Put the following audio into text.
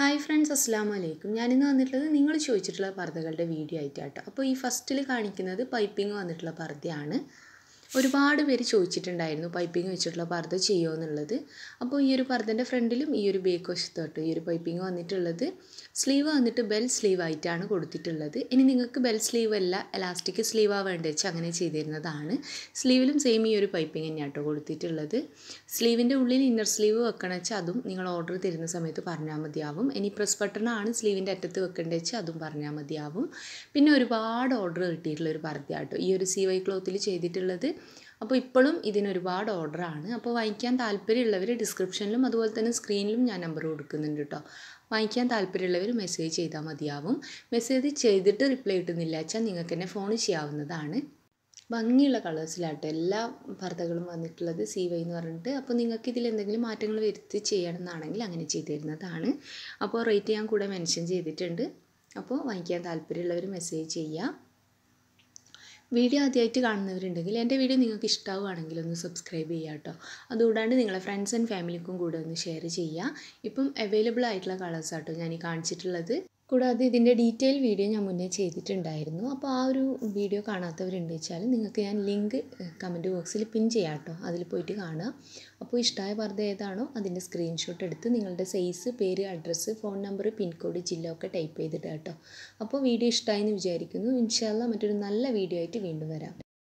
hi friends അസ്സാം വലൈക്കും ഞാനിന്ന് വന്നിട്ടുള്ളത് നിങ്ങൾ ചോദിച്ചിട്ടുള്ള പർദ്ദകളുടെ വീഡിയോ ആയിട്ടാട്ടോ അപ്പോൾ ഈ ഫസ്റ്റിൽ കാണിക്കുന്നത് പൈപ്പിംഗ് വന്നിട്ടുള്ള പർദ്ദയാണ് ഒരുപാട് പേര് ചോദിച്ചിട്ടുണ്ടായിരുന്നു പൈപ്പിംഗ് വെച്ചിട്ടുള്ള പർദ്ദ ചെയ്യുമോ എന്നുള്ളത് അപ്പോൾ ഈ ഒരു പർദ്ദൻ്റെ ഫ്രണ്ടിലും ഈ ഒരു ബേക്ക് വശത്തോട്ട് ഈ ഒരു പൈപ്പിംഗ് വന്നിട്ടുള്ളത് സ്ലീവ് വന്നിട്ട് ബെൽ സ്ലീവ് ആയിട്ടാണ് കൊടുത്തിട്ടുള്ളത് ഇനി നിങ്ങൾക്ക് ബെൽ സ്ലീവ് അല്ല എലാസ്റ്റിക് സ്ലീവ് ആവേണ്ട വെച്ച് അങ്ങനെ ചെയ്തിരുന്നതാണ് സ്ലീവിലും സെയിം ഈ ഒരു പൈപ്പിംഗ് തന്നെയാണ് കൊടുത്തിട്ടുള്ളത് സ്ലീവിൻ്റെ ഉള്ളിൽ ഇന്നർ സ്ലീവ് വെക്കണം വെച്ചാൽ അതും നിങ്ങൾ ഓർഡർ തരുന്ന സമയത്ത് പറഞ്ഞാൽ മതിയാവും ഇനി പ്രസ് ബട്ടണാണ് സ്ലീവിൻ്റെ അറ്റത്ത് വെക്കേണ്ടത് വെച്ചാൽ അതും പറഞ്ഞാൽ മതിയാവും പിന്നെ ഒരുപാട് ഓർഡർ കിട്ടിയിട്ടുള്ള ഒരു പർദ്ദ ഈ ഒരു സി വൈ ക്ലോത്തിൽ ചെയ്തിട്ടുള്ളത് അപ്പോൾ ഇപ്പോഴും ഇതിനൊരുപാട് ഓർഡറാണ് അപ്പോൾ വാങ്ങിക്കാൻ താല്പര്യമുള്ളവർ ഡിസ്ക്രിപ്ഷനിലും അതുപോലെ തന്നെ സ്ക്രീനിലും ഞാൻ നമ്പർ കൊടുക്കുന്നുണ്ട് കേട്ടോ വാങ്ങിക്കാൻ താല്പര്യമുള്ളവർ മെസ്സേജ് ചെയ്താൽ മതിയാവും മെസ്സേജ് ചെയ്തിട്ട് റിപ്ലൈ കിട്ടുന്നില്ല വെച്ചാൽ നിങ്ങൾക്ക് തന്നെ ഫോൺ ചെയ്യാവുന്നതാണ് ഭംഗിയുള്ള കളേഴ്സിലാട്ടോ എല്ലാ പർദ്ദകളും വന്നിട്ടുള്ളത് സി വൈ എന്ന് പറഞ്ഞിട്ട് അപ്പോൾ നിങ്ങൾക്ക് ഇതിൽ എന്തെങ്കിലും മാറ്റങ്ങൾ വരുത്തി ചെയ്യണമെന്നാണെങ്കിൽ അങ്ങനെ ചെയ്തിരുന്നതാണ് തരുന്നതാണ് അപ്പോൾ റേറ്റ് ഞാൻ കൂടെ മെൻഷൻ ചെയ്തിട്ടുണ്ട് അപ്പോൾ വാങ്ങിക്കാൻ താല്പര്യമുള്ളവർ മെസ്സേജ് ചെയ്യാം വീഡിയോ ആദ്യമായിട്ട് കാണുന്നവരുണ്ടെങ്കിൽ എൻ്റെ വീഡിയോ നിങ്ങൾക്ക് ഇഷ്ടമാവുകയാണെങ്കിൽ ഒന്ന് സബ്സ്ക്രൈബ് ചെയ്യുക കേട്ടോ അതുകൂടാണ്ട് നിങ്ങളെ ഫ്രണ്ട്സ് ആൻഡ് ഫാമിലിക്കും കൂടെ ഒന്ന് ഷെയർ ചെയ്യുക ഇപ്പം അവൈലബിൾ ആയിട്ടുള്ള കളേഴ്സ് ആട്ടോ ഞാൻ ഈ കാണിച്ചിട്ടുള്ളത് കൂടാതെ ഇതിൻ്റെ ഡീറ്റെയിൽ വീഡിയോ ഞാൻ മുന്നേ ചെയ്തിട്ടുണ്ടായിരുന്നു അപ്പോൾ ആ ഒരു വീഡിയോ കാണാത്തവരുണ്ട് വെച്ചാൽ നിങ്ങൾക്ക് ഞാൻ ലിങ്ക് കമൻറ്റ് ബോക്സിൽ പിൻ ചെയ്യാം കേട്ടോ അതിൽ പോയിട്ട് കാണുക അപ്പോൾ ഇഷ്ടമായ പർദ്ദ ഏതാണോ അതിൻ്റെ സ്ക്രീൻഷോട്ട് എടുത്ത് നിങ്ങളുടെ സൈസ് പേര് അഡ്രസ്സ് ഫോൺ നമ്പർ പിൻകോഡ് ജില്ല ഒക്കെ ടൈപ്പ് ചെയ്തിട്ട് കേട്ടോ അപ്പോൾ വീഡിയോ ഇഷ്ടമായി എന്ന് വിചാരിക്കുന്നു ഇൻഷാല്ല മറ്റൊരു നല്ല വീഡിയോ ആയിട്ട് വീണ്ടും വരാം